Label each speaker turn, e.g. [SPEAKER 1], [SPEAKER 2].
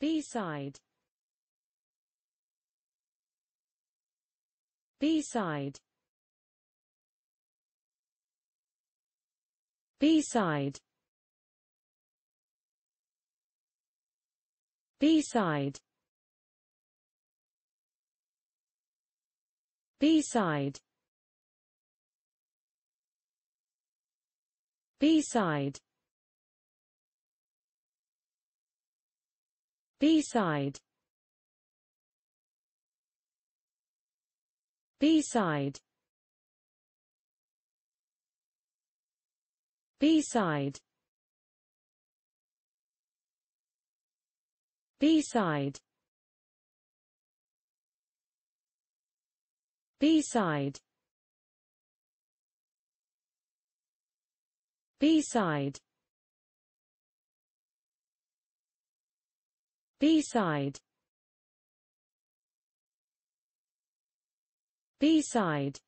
[SPEAKER 1] B-side B-side B-side B-side B-side B-side B-side B-side B-side B-side B-side B-side B-side B-side